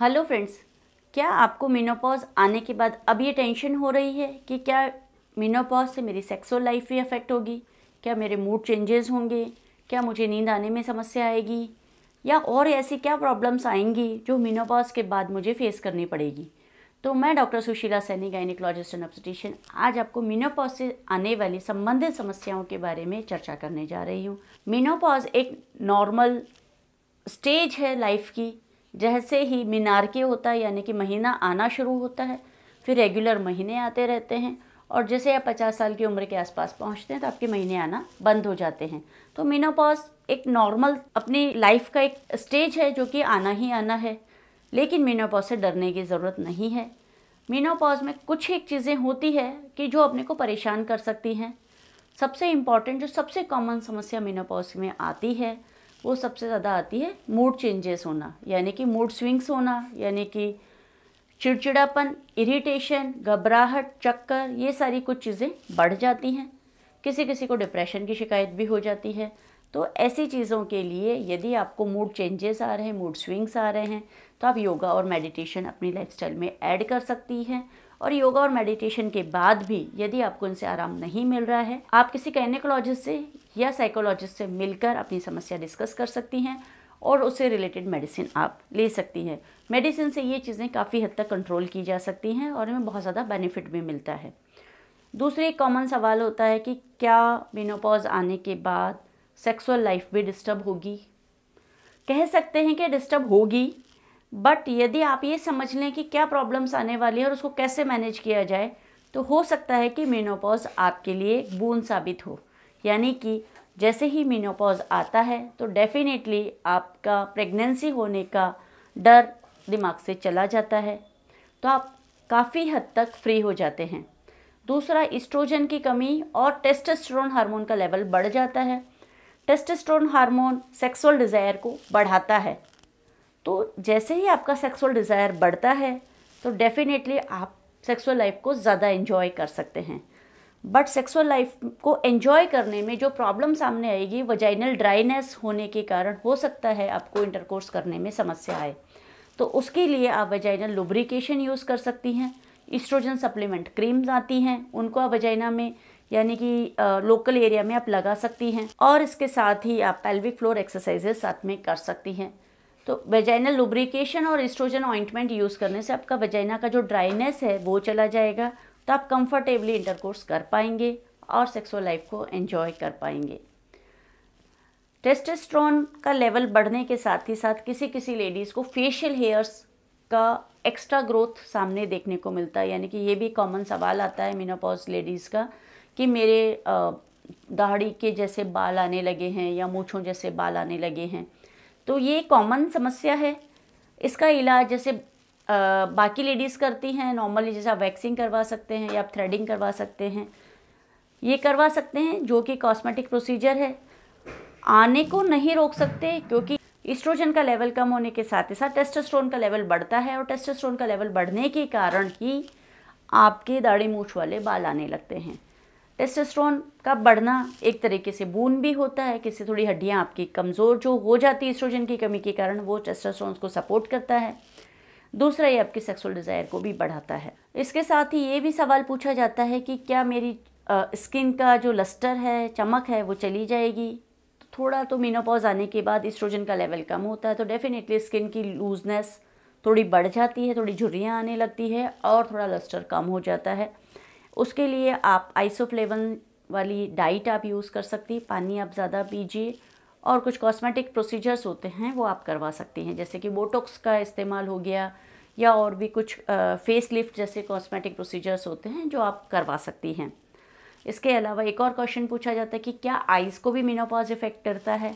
hello friends क्या आपको menopause आने के बाद अब ये टेंशन हो रही है कि क्या मीनोपॉज से मेरी सेक्सुअल लाइफ भी अफेक्ट होगी क्या मेरे मूड चेंजेस होंगे क्या मुझे नींद आने में समस्या आएगी या और ऐसी क्या प्रॉब्लम्स आएंगी जो मीनोपॉज के बाद मुझे फेस करनी पड़ेगी तो मैं doctor Sushila Saini gynaecologist and obstetrician आज आपको मीनोपॉज से आने वाली संबंधित समस्याओं के बारे में चर्चा करने जा रही हूँ मीनोपॉज एक नॉर्मल स्टेज है लाइफ की जैसे ही के होता है यानी कि महीना आना शुरू होता है फिर रेगुलर महीने आते रहते हैं और जैसे आप पचास साल की उम्र के आसपास पहुंचते हैं तो आपके महीने आना बंद हो जाते हैं तो मीनोपॉज एक नॉर्मल अपनी लाइफ का एक स्टेज है जो कि आना ही आना है लेकिन मीनापॉज से डरने की ज़रूरत नहीं है मीनापॉज में कुछ एक चीज़ें होती है कि जो अपने को परेशान कर सकती हैं सबसे इम्पॉर्टेंट जो सबसे कॉमन समस्या मीनापॉज में आती है वो सबसे ज़्यादा आती है मूड चेंजेस होना यानी कि मूड स्विंग्स होना यानी कि चिड़चिड़ापन इरिटेशन घबराहट चक्कर ये सारी कुछ चीज़ें बढ़ जाती हैं किसी किसी को डिप्रेशन की शिकायत भी हो जाती है तो ऐसी चीज़ों के लिए यदि आपको मूड चेंजेस आ रहे हैं मूड स्विंग्स आ रहे हैं तो आप योगा और मेडिटेशन अपनी लाइफस्टाइल में ऐड कर सकती हैं और योगा और मेडिटेशन के बाद भी यदि आपको इनसे आराम नहीं मिल रहा है आप किसी कैनिकोलॉजिस्ट से या साइकोलॉजिस्ट से मिलकर अपनी समस्या डिस्कस कर सकती हैं और उससे रिलेटेड मेडिसिन आप ले सकती हैं मेडिसिन से ये चीज़ें काफ़ी हद तक कंट्रोल की जा सकती हैं और हमें बहुत ज़्यादा बेनिफिट भी मिलता है दूसरी कॉमन सवाल होता है कि क्या मीनोपॉज आने के बाद सेक्सुअल लाइफ भी डिस्टर्ब होगी कह सकते हैं कि डिस्टर्ब होगी बट यदि आप ये समझ लें कि क्या प्रॉब्लम्स आने वाली है और उसको कैसे मैनेज किया जाए तो हो सकता है कि मीनोपॉज आपके लिए बूंद साबित हो यानी कि जैसे ही मीनोपॉज आता है तो डेफिनेटली आपका प्रेगनेंसी होने का डर दिमाग से चला जाता है तो आप काफ़ी हद तक फ्री हो जाते हैं दूसरा इस्ट्रोजन की कमी और टेस्टोस्टेरोन हार्मोन का लेवल बढ़ जाता है टेस्टोस्टेरोन हार्मोन सेक्सुअल डिज़ायर को बढ़ाता है तो जैसे ही आपका सेक्सुअल डिज़ायर बढ़ता है तो डेफिनेटली आप सेक्सुअल लाइफ को ज़्यादा इन्जॉय कर सकते हैं बट सेक्सुअल लाइफ को एंजॉय करने में जो प्रॉब्लम सामने आएगी वजाइनल ड्राइनेस होने के कारण हो सकता है आपको इंटरकोर्स करने में समस्या आए तो उसके लिए आप वजाइनल लुब्रिकेशन यूज़ कर सकती हैं इस्ट्रोजन सप्लीमेंट क्रीम्स आती हैं उनको आप वजाइना में यानी कि लोकल एरिया में आप लगा सकती हैं और इसके साथ ही आप पेल्विक फ्लोर एक्सरसाइजेस साथ में कर सकती हैं तो वेजाइनल लुब्रिकेशन और इस्ट्रोजन ऑइंटमेंट यूज़ करने से आपका वेजाइना का जो ड्राइनेस है वो चला जाएगा तो आप कंफर्टेबली इंटरकोर्स कर पाएंगे और सेक्सुअल लाइफ को एंजॉय कर पाएंगे टेस्टेस्ट्रॉन का लेवल बढ़ने के साथ ही साथ किसी किसी लेडीज़ को फेशियल हेयर्स का एक्स्ट्रा ग्रोथ सामने देखने को मिलता है यानी कि ये भी कॉमन सवाल आता है मीनापॉज लेडीज़ का कि मेरे दाढ़ी के जैसे बाल आने लगे हैं या मूछों जैसे बाल आने लगे हैं तो ये कॉमन समस्या है इसका इलाज जैसे बाकी लेडीज़ करती हैं नॉर्मली जैसे आप वैक्सिंग करवा सकते हैं या आप थ्रेडिंग करवा सकते हैं ये करवा सकते हैं जो कि कॉस्मेटिक प्रोसीजर है आने को नहीं रोक सकते क्योंकि इस्ट्रोजन का लेवल कम होने के साथ ही साथ टेस्टोस्टेरोन का लेवल बढ़ता है और टेस्टोस्टेरोन का लेवल बढ़ने के कारण ही आपके दाढ़ी मूछ वाले बाल आने लगते हैं टेस्टोस्टेरोन का बढ़ना एक तरीके से बून भी होता है किसी थोड़ी हड्डियाँ आपकी कमज़ोर जो हो जाती है इस्ट्रोजन की कमी के कारण वो टेस्टोस्टेरोन को सपोर्ट करता है दूसरा ये आपके सेक्सुअल डिज़ायर को भी बढ़ाता है इसके साथ ही ये भी सवाल पूछा जाता है कि क्या मेरी स्किन का जो लस्टर है चमक है वो चली जाएगी तो थोड़ा तो मीनोपॉज आने के बाद इस्ट्रोजन का लेवल कम होता है तो डेफिनेटली स्किन की लूजनेस थोड़ी बढ़ जाती है थोड़ी झुर्रियाँ आने लगती है और थोड़ा लस्टर कम हो जाता है उसके लिए आप आइसोफ्लेवन वाली डाइट आप यूज़ कर सकती पानी आप ज़्यादा पीजिए और कुछ कॉस्मेटिक प्रोसीजर्स होते हैं वो आप करवा सकती हैं जैसे कि बोटोक्स का इस्तेमाल हो गया या और भी कुछ फेस लिफ्ट जैसे कॉस्मेटिक प्रोसीजर्स होते हैं जो आप करवा सकती हैं इसके अलावा एक और क्वेश्चन पूछा जाता है कि क्या आइज़ को भी मीनोपॉज इफेक्ट करता है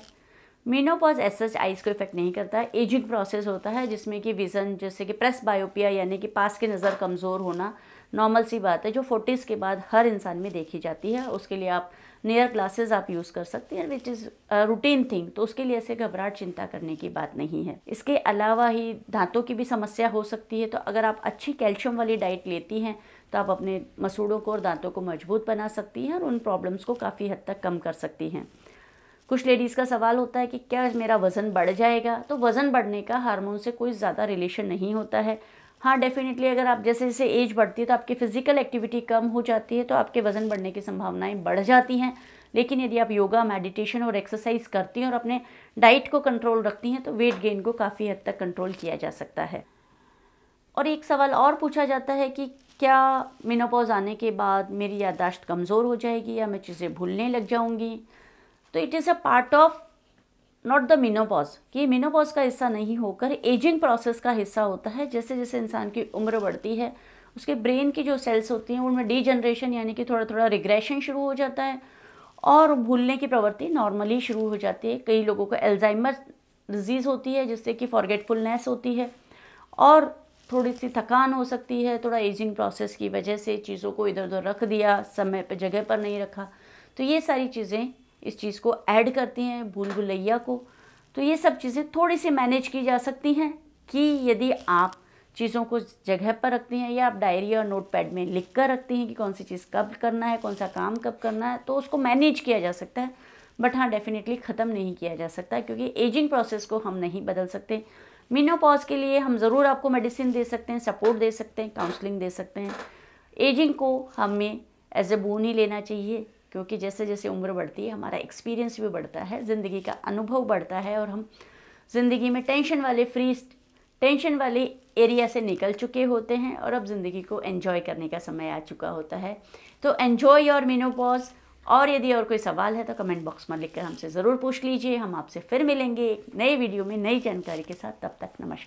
मीनोपॉज एस सच आइज़ को इफेक्ट नहीं करता है एजिंग प्रोसेस होता है जिसमें कि विज़न जैसे कि प्रेस बायोपिया यानी कि पास की नज़र कमज़ोर होना नॉर्मल सी बात है जो फोर्टीज़ के बाद हर इंसान में देखी जाती है उसके लिए आप नियर क्लासेस आप यूज़ कर सकते हैं विच इज़ रूटीन थिंग तो उसके लिए ऐसे घबराहट चिंता करने की बात नहीं है इसके अलावा ही दांतों की भी समस्या हो सकती है तो अगर आप अच्छी कैल्शियम वाली डाइट लेती हैं तो आप अपने मसूड़ों को और दांतों को मजबूत बना सकती हैं और उन प्रॉब्लम्स को काफ़ी हद तक कम कर सकती हैं कुछ लेडीज़ का सवाल होता है कि क्या मेरा वज़न बढ़ जाएगा तो वज़न बढ़ने का हार्मोन से कोई ज़्यादा रिलेशन नहीं होता है हाँ डेफिनेटली अगर आप जैसे जैसे एज बढ़ती है तो आपकी फ़िज़िकल एक्टिविटी कम हो जाती है तो आपके वज़न बढ़ने की संभावनाएं बढ़ जाती हैं लेकिन यदि आप योगा मेडिटेशन और एक्सरसाइज करती हैं और अपने डाइट को कंट्रोल रखती हैं तो वेट गेन को काफ़ी हद तक कंट्रोल किया जा सकता है और एक सवाल और पूछा जाता है कि क्या मिनोपॉज आने के बाद मेरी यादाश्त कमज़ोर हो जाएगी या मैं चीज़ें भूलने लग जाऊँगी तो it is a part of not the menopause ये मीनोपॉज का हिस्सा नहीं होकर एजिंग प्रोसेस का हिस्सा होता है जैसे जैसे इंसान की उम्र बढ़ती है उसके ब्रेन की जो सेल्स होती हैं उनमें डीजनरेशन यानी कि थोड़ा थोड़ा रिग्रेशन शुरू हो जाता है और भूलने की प्रवृत्ति नॉर्मली शुरू हो जाती है कई लोगों को एल्जाइमर डिजीज़ होती है जिससे कि फॉरगेटफुलनेस होती है और थोड़ी सी थकान हो सकती है थोड़ा एजिंग प्रोसेस की वजह से चीज़ों को इधर उधर रख दिया समय पर जगह पर नहीं रखा तो ये सारी चीज़ें इस चीज़ को ऐड करती हैं भूल भुलैया को तो ये सब चीज़ें थोड़ी सी मैनेज की जा सकती हैं कि यदि आप चीज़ों को जगह पर रखती हैं या आप डायरी और नोटपैड में लिख कर रखती हैं कि कौन सी चीज़ कब करना है कौन सा काम कब करना है तो उसको मैनेज किया जा सकता है बट हाँ डेफिनेटली ख़त्म नहीं किया जा सकता क्योंकि एजिंग प्रोसेस को हम नहीं बदल सकते मीनोपॉज के लिए हम ज़रूर आपको मेडिसिन दे सकते हैं सपोर्ट दे सकते हैं काउंसलिंग दे सकते हैं एजिंग को हमें एज ए बोन ही लेना चाहिए क्योंकि जैसे जैसे उम्र बढ़ती है हमारा एक्सपीरियंस भी बढ़ता है ज़िंदगी का अनुभव बढ़ता है और हम ज़िंदगी में टेंशन वाले फ्री टेंशन वाले एरिया से निकल चुके होते हैं और अब ज़िंदगी को एंजॉय करने का समय आ चुका होता है तो एन्जॉय योर मीनोपॉज और यदि और कोई सवाल है तो कमेंट बॉक्स में लिखकर हमसे ज़रूर पूछ लीजिए हम आपसे फिर मिलेंगे एक नए वीडियो में नई जानकारी के साथ तब तक नमस्कार